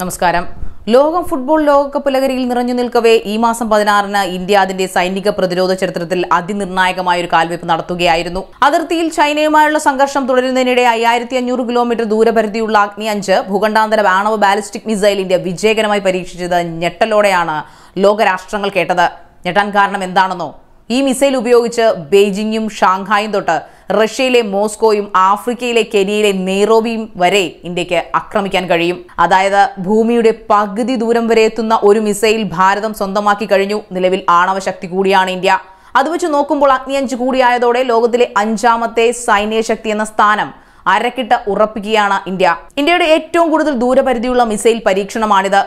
നമസ്കാരം ലോകം ഫുട്ബോൾ ലോകകപ്പ് ലഹരിയിൽ നിറഞ്ഞു നിൽക്കവേ ഈ മാസം പതിനാറിന് ഇന്ത്യ അതിന്റെ സൈനിക പ്രതിരോധ ചരിത്രത്തിൽ അതിനിർണായകമായ ഒരു കാൽവെപ്പ് നടത്തുകയായിരുന്നു അതിർത്തിയിൽ ചൈനയുമായുള്ള സംഘർഷം തുടരുന്നതിനിടെ അയ്യായിരത്തി അഞ്ഞൂറ് കിലോമീറ്റർ ദൂരപരിധിയുള്ള അഗ്നി അഞ്ച് ഭൂഖണ്ഡാന്തര ആണവ ബാലിസ്റ്റിക് മിസൈൽ ഇന്ത്യ വിജയകരമായി പരീക്ഷിച്ചത് ഞെട്ടലോടെയാണ് ലോകരാഷ്ട്രങ്ങൾ കേട്ടത് ഞെട്ടാൻ കാരണം എന്താണെന്നോ ഈ മിസൈൽ ഉപയോഗിച്ച് ബെയ്ജിങ്ങും ഷാങ്ഹായും തൊട്ട് റഷ്യയിലെ മോസ്കോയും ആഫ്രിക്കയിലെ കെനിയയിലെ നെയ്റോബിയും വരെ ഇന്ത്യക്ക് ആക്രമിക്കാൻ കഴിയും അതായത് ഭൂമിയുടെ പകുതി ദൂരം വരെ എത്തുന്ന ഒരു മിസൈൽ ഭാരതം സ്വന്തമാക്കി കഴിഞ്ഞു നിലവിൽ ആണവശക്തി കൂടിയാണ് ഇന്ത്യ അത് വെച്ച് നോക്കുമ്പോൾ അഞ്ച് കൂടിയായതോടെ ലോകത്തിലെ അഞ്ചാമത്തെ സൈനിക ശക്തി എന്ന സ്ഥാനം അരക്കിട്ട് ഉറപ്പിക്കുകയാണ് ഇന്ത്യ ഇന്ത്യയുടെ ഏറ്റവും കൂടുതൽ ദൂരപരിധിയുള്ള മിസൈൽ പരീക്ഷണമാണിത്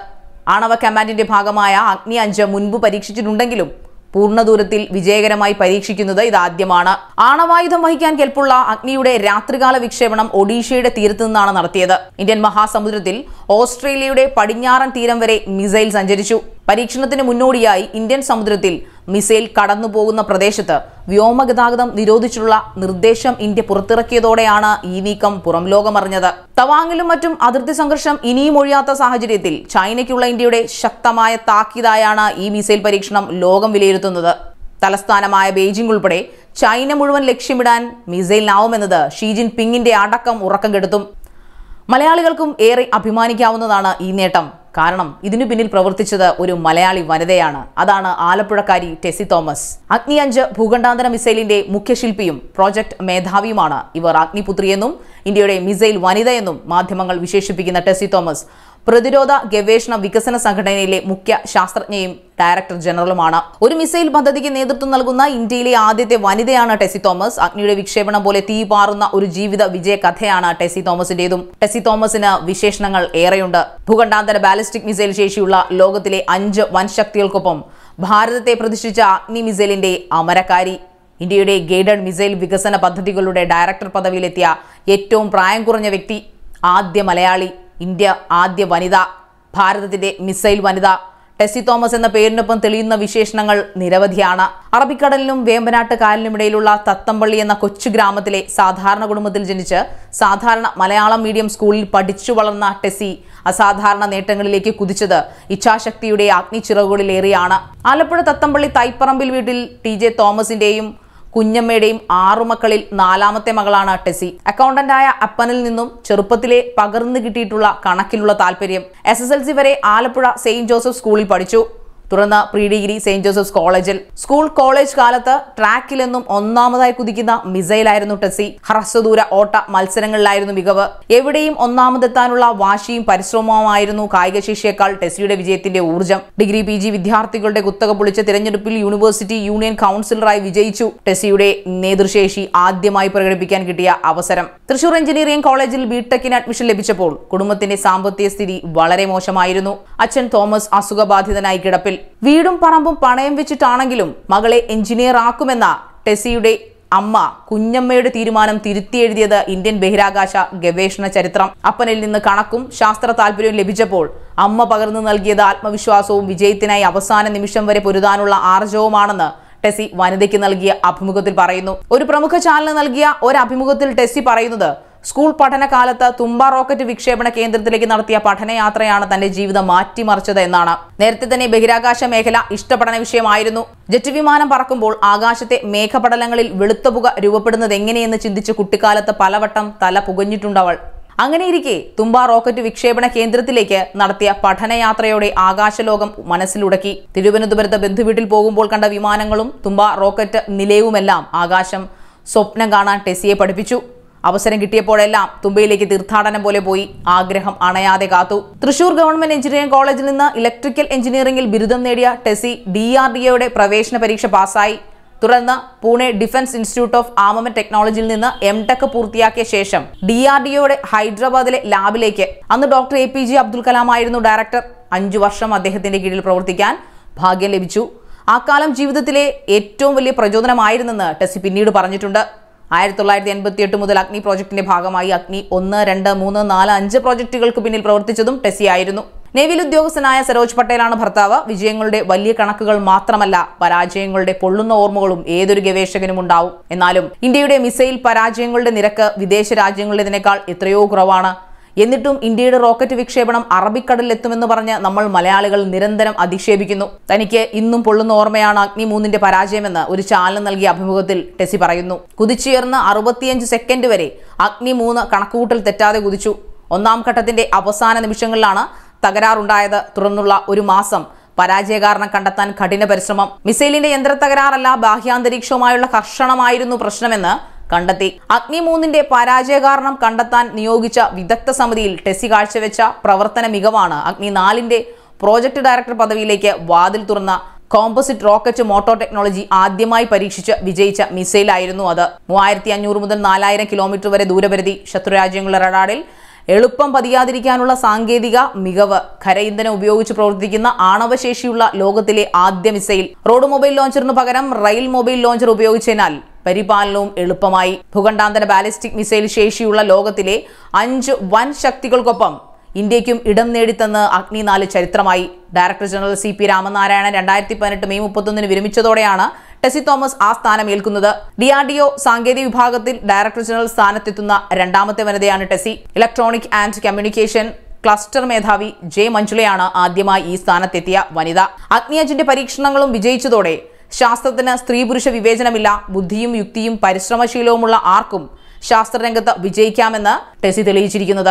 ആണവ കമാൻഡിന്റെ ഭാഗമായ അഗ്നി അഞ്ച് മുൻപ് പരീക്ഷിച്ചിട്ടുണ്ടെങ്കിലും പൂർണ്ണദൂരത്തിൽ വിജയകരമായി പരീക്ഷിക്കുന്നത് ഇതാദ്യമാണ് ആണവായുധം വഹിക്കാൻ കെൽപ്പുള്ള അഗ്നിയുടെ രാത്രികാല വിക്ഷേപണം ഒഡീഷയുടെ തീരത്തു നിന്നാണ് നടത്തിയത് ഇന്ത്യൻ മഹാസമുദ്രത്തിൽ ഓസ്ട്രേലിയയുടെ പടിഞ്ഞാറൻ തീരം വരെ മിസൈൽ സഞ്ചരിച്ചു പരീക്ഷണത്തിന് മുന്നോടിയായി ഇന്ത്യൻ സമുദ്രത്തിൽ മിസൈൽ കടന്നുപോകുന്ന പ്രദേശത്ത് വ്യോമഗതാഗതം നിരോധിച്ചുള്ള നിർദ്ദേശം ഇന്ത്യ പുറത്തിറക്കിയതോടെയാണ് ഈ നീക്കം പുറം ലോകമറിഞ്ഞത് തവാങ്ങിലും മറ്റും അതിർത്തി സംഘർഷം ഇനിയും ഒഴിയാത്ത സാഹചര്യത്തിൽ ചൈനയ്ക്കുള്ള ഇന്ത്യയുടെ ശക്തമായ താക്കീതായാണ് ഈ മിസൈൽ പരീക്ഷണം ലോകം വിലയിരുത്തുന്നത് തലസ്ഥാനമായ ബെയ്ജിംഗ് ഉൾപ്പെടെ ചൈന മുഴുവൻ ലക്ഷ്യമിടാൻ മിസൈലിനാവുമെന്നത് ഷീ ജിൻ പിങ്ങിന്റെ അടക്കം ഉറക്കം കെടുത്തും മലയാളികൾക്കും ഏറെ അഭിമാനിക്കാവുന്നതാണ് ഈ നേട്ടം കാരണം ഇതിനു പിന്നിൽ പ്രവർത്തിച്ചത് ഒരു മലയാളി വനിതയാണ് അതാണ് ആലപ്പുഴക്കാരി ടെസി തോമസ് അഗ്നി അഞ്ച് ഭൂഖണ്ഡാന്തര മിസൈലിന്റെ മുഖ്യശില്പിയും പ്രോജക്ട് മേധാവിയുമാണ് ഇവർ അഗ്നിപുത്രിയെന്നും ഇന്ത്യയുടെ മിസൈൽ വനിതയെന്നും മാധ്യമങ്ങൾ വിശേഷിപ്പിക്കുന്ന ടെസി തോമസ് പ്രതിരോധ ഗവേഷണ വികസന സംഘടനയിലെ മുഖ്യ ശാസ്ത്രജ്ഞയും ഡയറക്ടർ ജനറലുമാണ് ഒരു മിസൈൽ പദ്ധതിക്ക് നേതൃത്വം നൽകുന്ന ഇന്ത്യയിലെ ആദ്യത്തെ വനിതയാണ് ടെസി തോമസ് അഗ്നിയുടെ വിക്ഷേപണം പോലെ തീ പാറുന്ന ഒരു ജീവിത വിജയ കഥയാണ് ടെസി തോമസിന്റേതും ടെസി തോമസിന് വിശേഷണങ്ങൾ ഏറെയുണ്ട് ഭൂഖണ്ഡാന്തര ബാലിസ്റ്റിക് മിസൈൽ ശേഷിയുള്ള ലോകത്തിലെ അഞ്ച് വൻശക്തികൾക്കൊപ്പം ഭാരതത്തെ പ്രതിഷ്ഠിച്ച അഗ്നി മിസൈലിന്റെ അമരക്കാരി ഇന്ത്യയുടെ ഗൈഡഡ് മിസൈൽ വികസന പദ്ധതികളുടെ ഡയറക്ടർ പദവിയിലെത്തിയ ഏറ്റവും പ്രായം കുറഞ്ഞ വ്യക്തി ആദ്യ മലയാളി ഇന്ത്യ ആദ്യ വനിത ഭാരതത്തിന്റെ മിസൈൽ വനിത ടെസ്സി തോമസ് എന്ന പേരിനൊപ്പം തെളിയുന്ന വിശേഷണങ്ങൾ നിരവധിയാണ് അറബിക്കടലിനും വേമ്പനാട്ട് കായലിനും ഇടയിലുള്ള തത്തമ്പള്ളി എന്ന കൊച്ചു ഗ്രാമത്തിലെ സാധാരണ കുടുംബത്തിൽ ജനിച്ച് സാധാരണ മലയാളം മീഡിയം സ്കൂളിൽ പഠിച്ചു വളർന്ന ടെസ്സി അസാധാരണ നേട്ടങ്ങളിലേക്ക് കുതിച്ചത് ഇച്ഛാശക്തിയുടെ അഗ്നിച്ചിറകുകളിലേറെയാണ് ആലപ്പുഴ തത്തമ്പള്ളി തൈപ്പറമ്പിൽ വീട്ടിൽ ടി ജെ തോമസിന്റെയും കുഞ്ഞമ്മയുടെയും ആറു മക്കളിൽ നാലാമത്തെ മകളാണ് ടെസി അക്കൗണ്ടന്റായ അപ്പനിൽ നിന്നും ചെറുപ്പത്തിലെ പകർന്നു കിട്ടിയിട്ടുള്ള കണക്കിലുള്ള താല്പര്യം എസ് വരെ ആലപ്പുഴ സെയിന്റ് ജോസഫ് സ്കൂളിൽ പഠിച്ചു തുറന്ന പ്രീ ഡിഗ്രി സെന്റ് ജോസഫ്സ് കോളേജിൽ സ്കൂൾ കോളേജ് കാലത്ത് ട്രാക്കിൽ നിന്നും ഒന്നാമതായി കുതിക്കുന്ന മിസൈലായിരുന്നു ടെസ്സി ഹ്രസ്വദൂര ഓട്ട മത്സരങ്ങളിലായിരുന്നു മികവ് എവിടെയും ഒന്നാമതെത്താനുള്ള വാശിയും പരിശ്രമവുമായിരുന്നു കായികശേഷിയേക്കാൾ ടെസ്സിയുടെ വിജയത്തിന്റെ ഊർജ്ജം ഡിഗ്രി പി ജി വിദ്യാർത്ഥികളുടെ കുത്തക പൊളിച്ച തിരഞ്ഞെടുപ്പിൽ യൂണിവേഴ്സിറ്റി യൂണിയൻ കൌൺസിലറായി വിജയിച്ചു ടെസ്സിയുടെ നേതൃശേഷി ആദ്യമായി പ്രകടിപ്പിക്കാൻ കിട്ടിയ അവസരം തൃശൂർ എഞ്ചിനീയറിംഗ് കോളേജിൽ ബിടെക്കിന് അഡ്മിഷൻ ലഭിച്ചപ്പോൾ കുടുംബത്തിന്റെ സാമ്പത്തിക സ്ഥിതി വളരെ മോശമായിരുന്നു അച്ഛൻ തോമസ് അസുഖബാധിതനായി കിടപ്പിൽ വീടും പറമ്പും പണയം വെച്ചിട്ടാണെങ്കിലും മകളെ എഞ്ചിനീയർ ആക്കുമെന്ന ടെസിയുടെ അമ്മ കുഞ്ഞമ്മയുടെ തീരുമാനം തിരുത്തിയെഴുതിയത് ഇന്ത്യൻ ബഹിരാകാശ ഗവേഷണ ചരിത്രം അപ്പനിൽ നിന്ന് കണക്കും ശാസ്ത്ര താല്പര്യവും ലഭിച്ചപ്പോൾ അമ്മ പകർന്നു നൽകിയത് ആത്മവിശ്വാസവും വിജയത്തിനായി അവസാന നിമിഷം വരെ പൊരുതാനുള്ള ആർജവുമാണെന്ന് ടെസി വനിതയ്ക്ക് നൽകിയ അഭിമുഖത്തിൽ പറയുന്നു ഒരു പ്രമുഖ ചാനലിന് നൽകിയ ഒരു അഭിമുഖത്തിൽ ടെസി പറയുന്നത് സ്കൂൾ പഠനകാലത്ത് തുമ്പ റോക്കറ്റ് വിക്ഷേപണ കേന്ദ്രത്തിലേക്ക് നടത്തിയ പഠനയാത്രയാണ് തന്റെ ജീവിതം മാറ്റിമറിച്ചത് എന്നാണ് നേരത്തെ തന്നെ ബഹിരാകാശ മേഖല ഇഷ്ടപഠന വിഷയമായിരുന്നു ജെറ്റ് വിമാനം പറക്കുമ്പോൾ ആകാശത്തെ മേഘപടലങ്ങളിൽ വെളുത്ത പുക രൂപപ്പെടുന്നത് എങ്ങനെയെന്ന് ചിന്തിച്ച് കുട്ടിക്കാലത്ത് പലവട്ടം തല പുകഞ്ഞിട്ടുണ്ടവൾ അങ്ങനെയിരിക്കെ തുമ്പ റോക്കറ്റ് വിക്ഷേപണ കേന്ദ്രത്തിലേക്ക് നടത്തിയ പഠനയാത്രയോടെ ആകാശലോകം മനസ്സിലുടക്കി തിരുവനന്തപുരത്ത് ബന്ധുവീട്ടിൽ പോകുമ്പോൾ കണ്ട വിമാനങ്ങളും തുമ്പ റോക്കറ്റ് നിലയവുമെല്ലാം ആകാശം സ്വപ്നം കാണാൻ ടെസിയെ പഠിപ്പിച്ചു അവസരം കിട്ടിയപ്പോഴെല്ലാം തുമ്പയിലേക്ക് തീർത്ഥാടനം പോലെ പോയി ആഗ്രഹം അണയാതെ കാത്തു തൃശൂർ ഗവൺമെന്റ് എഞ്ചിനീയറിംഗ് കോളേജിൽ നിന്ന് ഇലക്ട്രിക്കൽ എഞ്ചിനീയറിംഗിൽ ബിരുദം നേടിയ ടെസി ഡി ആർ ഡി എയുടെ പ്രവേശന പരീക്ഷ പാസ്സായി തുടർന്ന് പൂനെ ഡിഫൻസ് ഇൻസ്റ്റിറ്റ്യൂട്ട് ഓഫ് ആമമ ടെക്നോളജിയിൽ നിന്ന് എം ടെക് പൂർത്തിയാക്കിയ ശേഷം ഡി ആർ ഡി ഒയുടെ ഹൈദരാബാദിലെ ലാബിലേക്ക് അന്ന് doctor A P J Abdul Kalam ആയിരുന്നു ഡയറക്ടർ അഞ്ചു വർഷം അദ്ദേഹത്തിന്റെ കീഴിൽ പ്രവർത്തിക്കാൻ ഭാഗ്യം ലഭിച്ചു ആ കാലം ജീവിതത്തിലെ ഏറ്റവും വലിയ പ്രചോദനമായിരുന്നെന്ന് ടെസി പിന്നീട് പറഞ്ഞിട്ടുണ്ട് ആയിരത്തി തൊള്ളായിരത്തി എൺപത്തി എട്ട് മുതൽ അഗ്നി പ്രോജക്ടിന്റെ ഭാഗമായി അഗ്നി ഒന്ന് രണ്ട് മൂന്ന് നാല് അഞ്ച് പ്രോജക്റ്റുകൾക്ക് പിന്നിൽ പ്രവർത്തിച്ചതും ടെസിയായിരുന്നു നേവിൽ ഉദ്യോഗസ്ഥനായ സരോജ് പട്ടേലാണ് ഭർത്താവ് വിജയങ്ങളുടെ വലിയ കണക്കുകൾ മാത്രമല്ല പരാജയങ്ങളുടെ പൊള്ളുന്ന ഓർമ്മകളും ഏതൊരു ഗവേഷകനും ഉണ്ടാവും എന്നാലും ഇന്ത്യയുടെ മിസൈൽ പരാജയങ്ങളുടെ നിരക്ക് വിദേശ രാജ്യങ്ങളിലേതിനേക്കാൾ എത്രയോ കുറവാണ് എന്നിട്ടും ഇന്ത്യയുടെ റോക്കറ്റ് വിക്ഷേപണം അറബിക്കടലിൽ എത്തുമെന്ന് പറഞ്ഞ് നമ്മൾ മലയാളികൾ നിരന്തരം അധിക്ഷേപിക്കുന്നു തനിക്ക് ഇന്നും പൊള്ളുന്ന ഓർമ്മയാണ് അഗ്നി മൂന്നിന്റെ പരാജയമെന്ന് ഒരു ചാനൽ നൽകിയ അഭിമുഖത്തിൽ ടെസി പറയുന്നു കുതിച്ചുയർന്ന് അറുപത്തിയഞ്ച് സെക്കൻഡ് വരെ അഗ്നി മൂന്ന് കണക്കുകൂട്ടൽ തെറ്റാതെ കുതിച്ചു ഒന്നാം ഘട്ടത്തിന്റെ അവസാന നിമിഷങ്ങളിലാണ് തകരാറുണ്ടായത് തുടർന്നുള്ള ഒരു മാസം പരാജയകാരണം കണ്ടെത്താൻ കഠിന പരിശ്രമം മിസൈലിന്റെ യന്ത്രത്തകരാറല്ല ബാഹ്യാന്തരീക്ഷവുമായുള്ള കർഷണമായിരുന്നു പ്രശ്നമെന്ന് കണ്ടെത്തി അഗ്നി മൂന്നിന്റെ പരാജയ കാരണം കണ്ടെത്താൻ നിയോഗിച്ച വിദഗ്ധ സമിതിയിൽ ടെസി കാഴ്ചവെച്ച പ്രവർത്തന മികവാണ് അഗ്നി നാലിന്റെ പ്രോജക്ട് ഡയറക്ടർ പദവിയിലേക്ക് വാതിൽ തുറന്ന കോമ്പോസിറ്റ് റോക്കറ്റ് മോട്ടോർ ടെക്നോളജി ആദ്യമായി പരീക്ഷിച്ച് വിജയിച്ച മിസൈലായിരുന്നു അത് മൂവായിരത്തി അഞ്ഞൂറ് മുതൽ നാലായിരം കിലോമീറ്റർ വരെ ദൂരപരിധി ശത്രുരാജ്യങ്ങളുടെ റഡാറിൽ എളുപ്പം പതിയാതിരിക്കാനുള്ള സാങ്കേതിക മികവ് ഇന്ധനം ഉപയോഗിച്ച് പ്രവർത്തിക്കുന്ന ആണവശേഷിയുള്ള ലോകത്തിലെ ആദ്യ മിസൈൽ റോഡ് മൊബൈൽ ലോഞ്ചറിന് പകരം റെയിൽ മൊബൈൽ ലോഞ്ചർ ഉപയോഗിച്ചതിനാൽ പരിപാലനവും എളുപ്പമായി ഭൂഖണ്ഡാന്തര ബാലിസ്റ്റിക് മിസൈൽ ശേഷിയുള്ള ലോകത്തിലെ അഞ്ച് വൻ ശക്തികൾക്കൊപ്പം ഇന്ത്യയ്ക്കും ഇടം നേടിത്തന്ന് അഗ്നി നാല് ചരിത്രമായി director general C P Ramanarayanan രണ്ടായിരത്തി പതിനെട്ട് മെയ് മുപ്പത്തൊന്നിന് വിരമിച്ചതോടെയാണ് ടെസി തോമസ് ആ സ്ഥാനം ഏൽക്കുന്നത് ഡി ആർ ഡി ഒ സാങ്കേതിക വിഭാഗത്തിൽ ഡയറക്ടർ ജനറൽ സ്ഥാനത്തെത്തുന്ന രണ്ടാമത്തെ വനിതയാണ് Tessy electronic and communication cluster മേധാവി ജെ മഞ്ജുളയാണ് ആദ്യമായി ഈ സ്ഥാനത്തെത്തിയ വനിത അഗ്നിയജിന്റെ പരീക്ഷണങ്ങളും വിജയിച്ചതോടെ ശാസ്ത്രത്തിന് സ്ത്രീ പുരുഷ വിവേചനമില്ല ബുദ്ധിയും യുക്തിയും പരിശ്രമശീലവുമുള്ള ആർക്കും ശാസ്ത്രരംഗത്ത് വിജയിക്കാമെന്ന് ടെസി തെളിയിച്ചിരിക്കുന്നത്